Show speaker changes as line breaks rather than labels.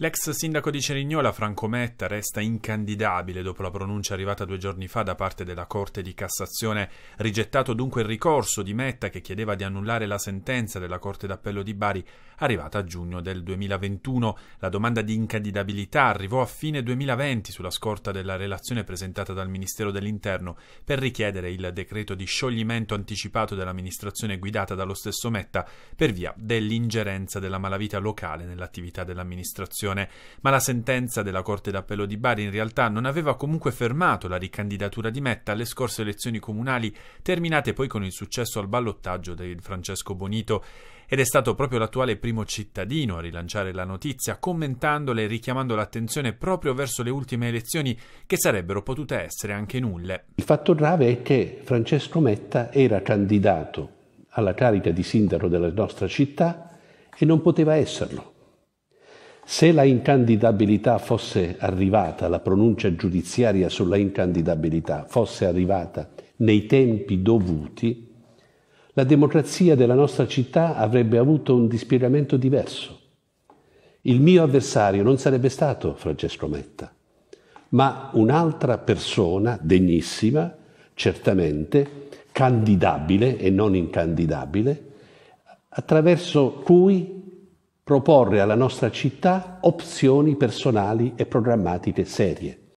L'ex sindaco di Cerignola, Franco Metta, resta incandidabile dopo la pronuncia arrivata due giorni fa da parte della Corte di Cassazione. Rigettato dunque il ricorso di Metta che chiedeva di annullare la sentenza della Corte d'Appello di Bari, arrivata a giugno del 2021. La domanda di incandidabilità arrivò a fine 2020 sulla scorta della relazione presentata dal Ministero dell'Interno per richiedere il decreto di scioglimento anticipato dell'amministrazione guidata dallo stesso Metta per via dell'ingerenza della malavita locale nell'attività dell'amministrazione. Cassazione, ma la sentenza della Corte d'Appello di Bari in realtà non aveva comunque fermato la ricandidatura di Metta alle scorse elezioni comunali, terminate poi con il successo al ballottaggio di Francesco Bonito ed è stato proprio l'attuale primo cittadino a rilanciare la notizia, commentandola e richiamando l'attenzione proprio verso le ultime elezioni che sarebbero potute essere anche
nulle. Il fatto grave è che Francesco Metta era candidato alla carica di sindaco della nostra città e non poteva esserlo. Se la incandidabilità fosse arrivata, la pronuncia giudiziaria sulla incandidabilità fosse arrivata nei tempi dovuti, la democrazia della nostra città avrebbe avuto un dispiegamento diverso. Il mio avversario non sarebbe stato Francesco Metta, ma un'altra persona degnissima, certamente, candidabile e non incandidabile, attraverso cui proporre alla nostra città opzioni personali e programmatiche serie.